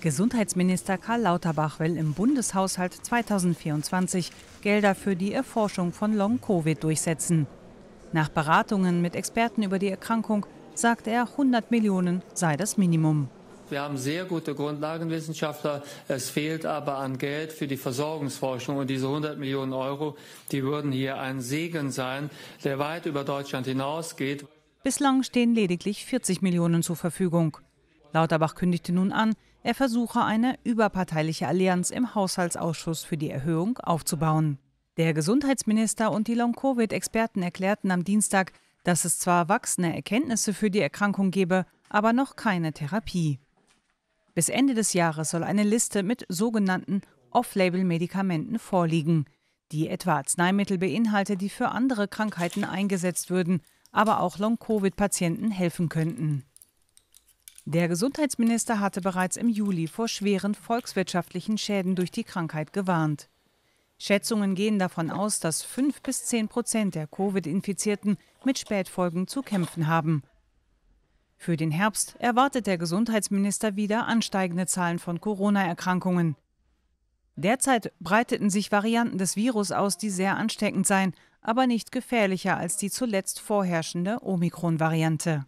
Gesundheitsminister Karl Lauterbach will im Bundeshaushalt 2024 Gelder für die Erforschung von Long-Covid durchsetzen. Nach Beratungen mit Experten über die Erkrankung sagt er, 100 Millionen sei das Minimum. Wir haben sehr gute Grundlagenwissenschaftler. Es fehlt aber an Geld für die Versorgungsforschung. Und diese 100 Millionen Euro, die würden hier ein Segen sein, der weit über Deutschland hinausgeht. Bislang stehen lediglich 40 Millionen zur Verfügung. Lauterbach kündigte nun an, er versuche eine überparteiliche Allianz im Haushaltsausschuss für die Erhöhung aufzubauen. Der Gesundheitsminister und die Long-Covid-Experten erklärten am Dienstag, dass es zwar wachsende Erkenntnisse für die Erkrankung gebe, aber noch keine Therapie. Bis Ende des Jahres soll eine Liste mit sogenannten Off-Label-Medikamenten vorliegen, die etwa Arzneimittel beinhalte, die für andere Krankheiten eingesetzt würden, aber auch Long-Covid-Patienten helfen könnten. Der Gesundheitsminister hatte bereits im Juli vor schweren volkswirtschaftlichen Schäden durch die Krankheit gewarnt. Schätzungen gehen davon aus, dass 5 bis 10 Prozent der Covid-Infizierten mit Spätfolgen zu kämpfen haben. Für den Herbst erwartet der Gesundheitsminister wieder ansteigende Zahlen von Corona-Erkrankungen. Derzeit breiteten sich Varianten des Virus aus, die sehr ansteckend seien, aber nicht gefährlicher als die zuletzt vorherrschende Omikron-Variante.